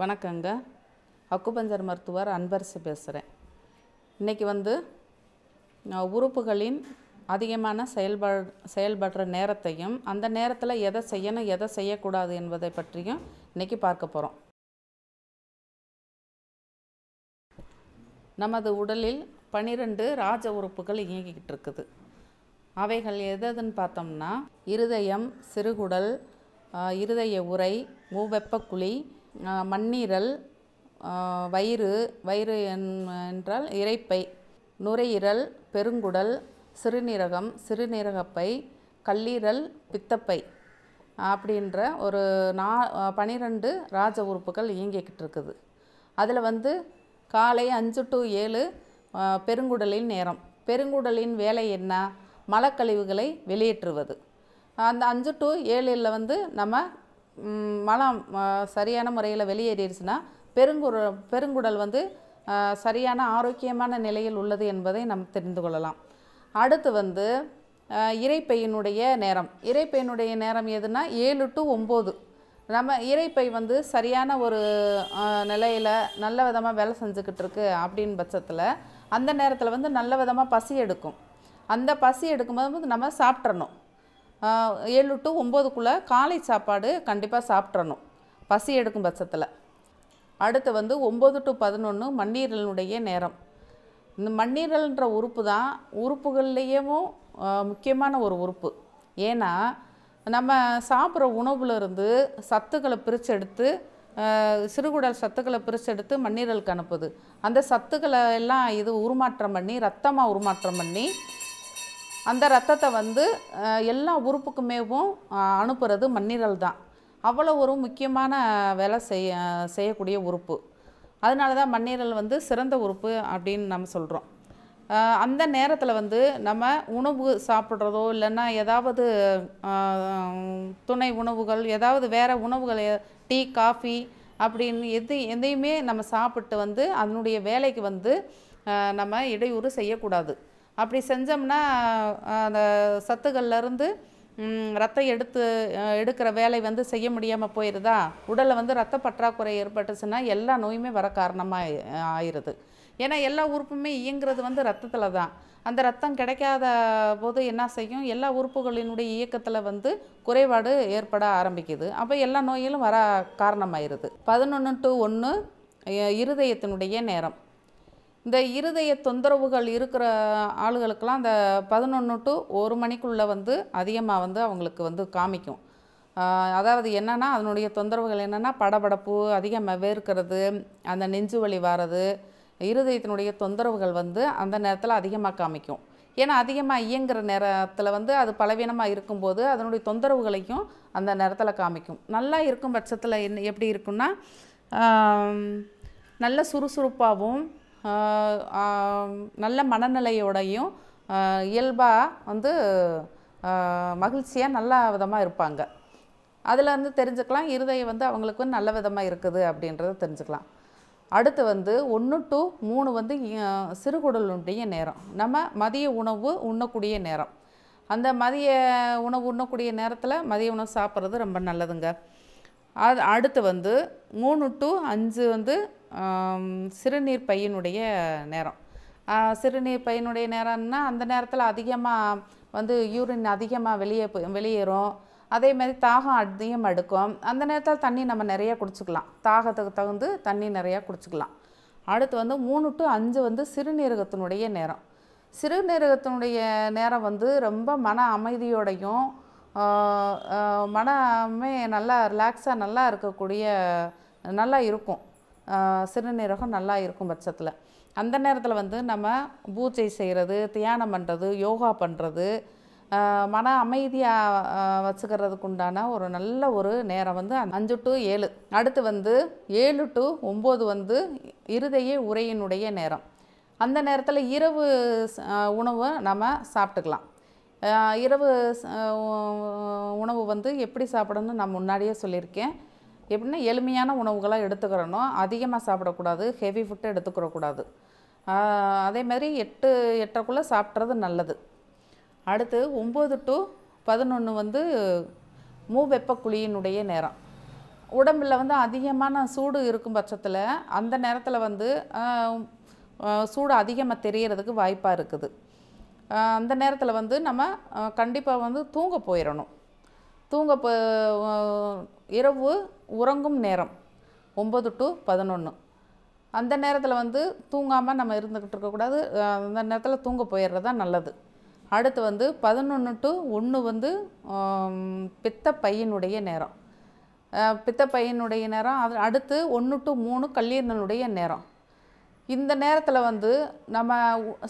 வணக்கங்க அக்குபஞ்சர் மருத்துவர் அன்பரசு பேசுகிறேன் இன்றைக்கி வந்து உறுப்புகளின் அதிகமான செயல்பா செயல்படுற நேரத்தையும் அந்த நேரத்தில் எதை செய்யணும் எதை செய்யக்கூடாது என்பதை பற்றியும் இன்றைக்கி பார்க்க போகிறோம் நமது உடலில் பனிரெண்டு ராஜ உறுப்புகள் இயங்கிக்கிட்டு இருக்குது அவைகள் எதுன்னு பார்த்தோம்னா இருதயம் சிறுகுடல் இருதய உரை மூவெப்பக்குழி மண்ணீரல் வயிறு வயிறு என்றால் இரைப்பை நுரையீரல் பெருங்குடல் சிறுநீரகம் சிறுநீரகப்பை கல்லீரல் பித்தப்பை அப்படின்ற ஒரு நா பனிரெண்டு ராஜ உறுப்புகள் இயங்கிக்கிட்டு இருக்குது அதில் வந்து காலை அஞ்சு டு ஏழு பெருங்குடலின் நேரம் பெருங்குடலின் வேலை என்ன மலக்கழிவுகளை வெளியேற்றுவது அந்த அஞ்சு டு ஏழில் வந்து நம்ம மலம் சரியான முறையில் வெளியேறிடுச்சுன்னா பெருங்குற பெருங்குடல் வந்து சரியான ஆரோக்கியமான நிலையில் உள்ளது என்பதை நம்ம தெரிந்து கொள்ளலாம் அடுத்து வந்து இறைப்பையினுடைய நேரம் இறைப்பையினுடைய நேரம் எதுனா ஏழு டு ஒம்பது நம்ம இறைப்பை வந்து சரியான ஒரு நிலையில் நல்ல விதமாக வேலை செஞ்சுக்கிட்டு இருக்கு அப்படின்னு பட்சத்தில் அந்த நேரத்தில் வந்து நல்ல விதமாக பசி எடுக்கும் அந்த பசி எடுக்கும்போது நம்ம சாப்பிட்றணும் ஏழு டு ஒம்போதுக்குள்ளே காலை சாப்பாடு கண்டிப்பாக சாப்பிட்றணும் பசி எடுக்கும் பட்சத்தில் அடுத்து வந்து ஒம்பது டு பதினொன்று மண்ணீரலினுடைய நேரம் இந்த மண்ணீரல்ன்ற உறுப்பு தான் உறுப்புகள்லேயும் முக்கியமான ஒரு உறுப்பு ஏன்னா நம்ம சாப்பிட்ற உணவுலேருந்து சத்துக்களை பிரித்து எடுத்து சிறுகுடல் சத்துக்களை பிரித்து எடுத்து மண்ணீரலுக்கு அனுப்புது அந்த சத்துக்களை எல்லாம் இது உருமாற்றம் பண்ணி ரத்தமாக உருமாற்றம் பண்ணி அந்த ரத்தத்தை வந்து எல்லா உறுப்புக்குமேவும் அனுப்புறது மண்ணீரல் தான் அவ்வளோ ஒரு முக்கியமான வேலை செய்ய செய்யக்கூடிய உறுப்பு அதனால தான் மண்ணீரல் வந்து சிறந்த உறுப்பு அப்படின்னு நம்ம சொல்கிறோம் அந்த நேரத்தில் வந்து நம்ம உணவு சாப்பிட்றதோ இல்லைன்னா ஏதாவது துணை உணவுகள் ஏதாவது வேறு உணவுகள் டீ காஃபி அப்படின்னு எது எதையுமே நம்ம சாப்பிட்டு வந்து அதனுடைய வேலைக்கு வந்து நம்ம இடையூறு செய்யக்கூடாது அப்படி செஞ்சோம்னா அந்த சத்துக்கள்லேருந்து ரத்தம் எடுத்து எடுக்கிற வேலை வந்து செய்ய முடியாமல் போயிடுதா உடலில் வந்து ரத்த பற்றாக்குறை ஏற்பட்டுச்சுன்னா எல்லா நோயுமே வர காரணமாக ஆயிடுது ஏன்னா எல்லா உறுப்புமே இயங்குறது வந்து ரத்தத்தில் தான் அந்த ரத்தம் கிடைக்காத போது என்ன செய்யும் எல்லா உறுப்புகளினுடைய இயக்கத்தில் வந்து குறைபாடு ஏற்பட ஆரம்பிக்குது அப்போ எல்லா நோயிலும் வர காரணமாயிருது பதினொன்று டு ஒன்று இருதயத்தினுடைய நேரம் இந்த இருதய தொந்தரவுகள் இருக்கிற ஆளுகளுக்கெல்லாம் அந்த பதினொன்று டு ஒரு மணிக்குள்ளே வந்து அதிகமாக வந்து அவங்களுக்கு வந்து காமிக்கும் அதாவது என்னென்னா அதனுடைய தொந்தரவுகள் என்னென்னா படபடப்பு அதிகமாக வேர்க்கிறது அந்த நெஞ்சு வலி வாரது இருதயத்தினுடைய தொந்தரவுகள் வந்து அந்த நேரத்தில் அதிகமாக காமிக்கும் ஏன்னா அதிகமாக இயங்குகிற நேரத்தில் வந்து அது பலவீனமாக இருக்கும்போது அதனுடைய தொந்தரவுகளையும் அந்த நேரத்தில் காமிக்கும் நல்லா இருக்கும் பட்சத்தில் என்ன எப்படி இருக்குன்னா நல்ல சுறுசுறுப்பாகவும் நல்ல மனநிலையோடையும் இயல்பாக வந்து மகிழ்ச்சியாக நல்ல விதமாக இருப்பாங்க அதில் வந்து தெரிஞ்சுக்கலாம் இருதயம் வந்து அவங்களுக்கு நல்ல விதமாக இருக்குது அப்படின்றத தெரிஞ்சுக்கலாம் அடுத்து வந்து ஒன்று டு மூணு வந்து சிறுகுடலுடைய நேரம் நம்ம மதிய உணவு உண்ணக்கூடிய நேரம் அந்த மதிய உணவு உண்ணக்கூடிய நேரத்தில் மதிய உணவு சாப்பிட்றது ரொம்ப நல்லதுங்க அது அடுத்து வந்து மூணு டு அஞ்சு வந்து சிறுநீர் பையனுடைய நேரம் சிறுநீர் பையனுடைய நேரம்னா அந்த நேரத்தில் அதிகமாக வந்து யூரின் அதிகமாக வெளியே வெளியேறும் அதே மாதிரி தாகம் அதிகம் எடுக்கும் அந்த நேரத்தில் தண்ணி நம்ம நிறையா குடிச்சிக்கலாம் தாகத்துக்கு தகுந்து தண்ணி நிறையா குடிச்சிக்கலாம் அடுத்து வந்து மூணு டு அஞ்சு வந்து சிறுநீரகத்தினுடைய நேரம் சிறுநீரகத்தினுடைய நேரம் வந்து ரொம்ப மன அமைதியோடையும் மனமே நல்லா ரிலாக்ஸாக நல்லா இருக்கக்கூடிய நல்லா இருக்கும் சிறுநீரகம் நல்லா இருக்கும் பட்சத்தில் அந்த நேரத்தில் வந்து நம்ம பூஜை செய்கிறது தியானம் பண்ணுறது யோகா பண்ணுறது மன அமைதியாக வச்சுக்கிறதுக்கு உண்டான ஒரு நல்ல ஒரு நேரம் வந்து அஞ்சு டு ஏழு அடுத்து வந்து ஏழு டு ஒம்பது வந்து இருதய உரையினுடைய நேரம் அந்த நேரத்தில் இரவு உணவை நம்ம சாப்பிட்டுக்கலாம் இரவு உணவு வந்து எப்படி சாப்பிடணும்னு நான் முன்னாடியே சொல்லியிருக்கேன் எப்படின்னா எளிமையான உணவுகளாக எடுத்துக்கிறனோ அதிகமாக சாப்பிடக்கூடாது ஹெவி ஃபுட்டு எடுத்துக்கிறக்கூடாது அதே மாதிரி எட்டு எட்டரைக்குள்ளே சாப்பிட்றது நல்லது அடுத்து ஒம்பது டு பதினொன்று வந்து மூ வெப்ப குழியினுடைய நேரம் உடம்பில் வந்து அதிகமான சூடு இருக்கும் பட்சத்தில் அந்த நேரத்தில் வந்து சூடு அதிகமாக தெரிகிறதுக்கு வாய்ப்பாக இருக்குது அந்த நேரத்தில் வந்து நம்ம கண்டிப்பாக வந்து தூங்க போயிடணும் தூங்க போ இரவு உறங்கும் நேரம் ஒம்பது டு பதினொன்று அந்த நேரத்தில் வந்து தூங்காமல் நம்ம இருந்துக்கிட்டு இருக்கக்கூடாது அந்த நேரத்தில் தூங்க போயிடுறது தான் நல்லது அடுத்து வந்து பதினொன்று டு ஒன்று வந்து பித்த பையனுடைய நேரம் பித்த பையனுடைய நேரம் அது அடுத்து ஒன்று டு மூணு கல்லீரனுடைய நேரம் இந்த நேரத்தில் வந்து நம்ம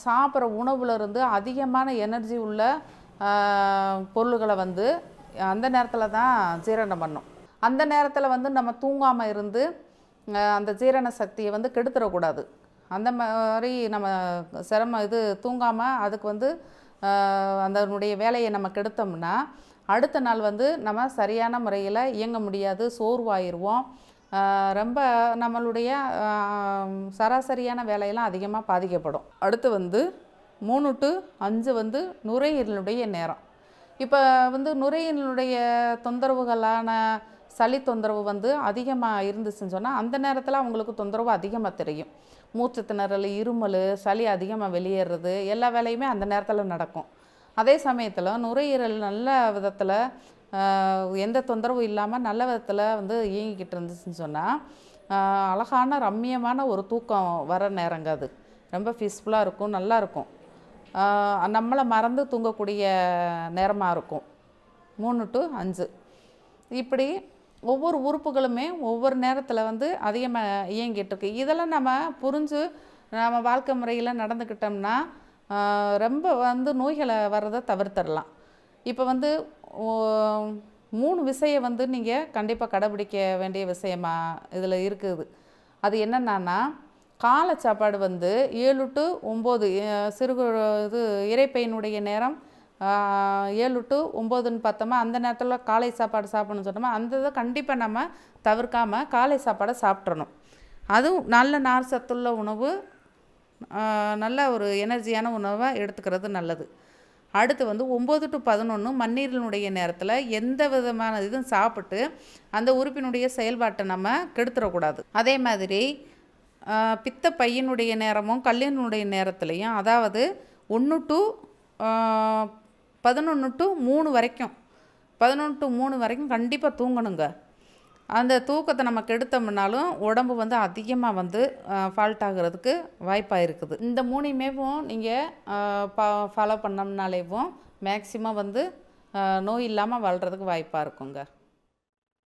சாப்பிட்ற உணவுலேருந்து அதிகமான எனர்ஜி உள்ள பொருள்களை வந்து அந்த நேரத்தில் தான் ஜீரணம் பண்ணும் அந்த நேரத்தில் வந்து நம்ம தூங்காமல் இருந்து அந்த ஜீரண சக்தியை வந்து கெடுத்துடக்கூடாது அந்த மாதிரி நம்ம சிரமம் இது தூங்காமல் அதுக்கு வந்து அதனுடைய வேலையை நம்ம கெடுத்தோம்னா அடுத்த நாள் வந்து நம்ம சரியான முறையில் இயங்க முடியாது சோர்வாயிருவோம் ரொம்ப நம்மளுடைய சராசரியான வேலையெல்லாம் அதிகமாக பாதிக்கப்படும் அடுத்து வந்து மூணு டு அஞ்சு வந்து நுரையீரலுடைய நேரம் இப்போ வந்து நுரையீரலுடைய தொந்தரவுகளான சளி தொந்தரவு வந்து அதிகமாக இருந்துச்சுன்னு சொன்னால் அந்த நேரத்தில் அவங்களுக்கு தொந்தரவு அதிகமாக தெரியும் மூச்சு திணறல் இருமல் சளி அதிகமாக வெளியேறது எல்லா வேலையுமே அந்த நேரத்தில் நடக்கும் அதே சமயத்தில் நுரையீரல் நல்ல விதத்தில் எந்த தொந்தரவும் இல்லாமல் நல்ல விதத்தில் வந்து இயங்கிக்கிட்டு இருந்துச்சுன்னு சொன்னால் அழகான ரம்மியமான ஒரு தூக்கம் வர நேரங்க அது ரொம்ப பீஸ்ஃபுல்லாக இருக்கும் நல்லாயிருக்கும் நம்மளை மறந்து தூங்கக்கூடிய நேரமாக இருக்கும் மூணு டு அஞ்சு இப்படி ஒவ்வொரு உறுப்புகளுமே ஒவ்வொரு நேரத்தில் வந்து அதிகமாக இயங்கிட்டுருக்கு இதெல்லாம் நம்ம புரிஞ்சு நம்ம வாழ்க்கை முறையில் நடந்துக்கிட்டோம்னா ரொம்ப வந்து நோய்களை வர்றதை தவிர்த்துடலாம் இப்போ வந்து மூணு விஷயம் வந்து நீங்கள் கண்டிப்பாக கடைபிடிக்க வேண்டிய விஷயமா இதில் இருக்குது அது என்னென்னா காலை சாப்பாடு வந்து ஏழு டு ஒம்பது சிறு இது இறைப்பையினுடைய நேரம் ஏழு டு ஒம்போதுன்னு பார்த்தோமா அந்த நேரத்தில் காலை சாப்பாடு சாப்பிடணும்னு சொன்னோமா அந்த இதை கண்டிப்பாக நம்ம தவிர்க்காமல் காலை சாப்பாடை சாப்பிட்றணும் அதுவும் நல்ல நார் சத்துள்ள உணவு நல்ல ஒரு எனர்ஜியான உணவை எடுத்துக்கிறது நல்லது அடுத்து வந்து ஒம்பது டு பதினொன்று மண்ணீரினுடைய நேரத்தில் எந்த விதமான இதுவும் சாப்பிட்டு அந்த உறுப்பினுடைய செயல்பாட்டை நம்ம கெடுத்துடக்கூடாது அதே மாதிரி பித்த பையனுடைய நேரமும் கல்யாணனுடைய நேரத்துலையும் அதாவது ஒன்று டு பதினொன்று டு மூணு வரைக்கும் பதினொன்று டு மூணு வரைக்கும் கண்டிப்பாக தூங்கணுங்க அந்த தூக்கத்தை நம்ம கெடுத்தோம்னாலும் உடம்பு வந்து அதிகமாக வந்து ஃபால்ட் ஆகிறதுக்கு வாய்ப்பாக இருக்குது இந்த மூணையுமேவும் நீங்கள் ஃபாலோ பண்ணோம்னாலேவும் மேக்சிமம் வந்து நோய் இல்லாமல் வாழ்கிறதுக்கு வாய்ப்பாக இருக்குங்க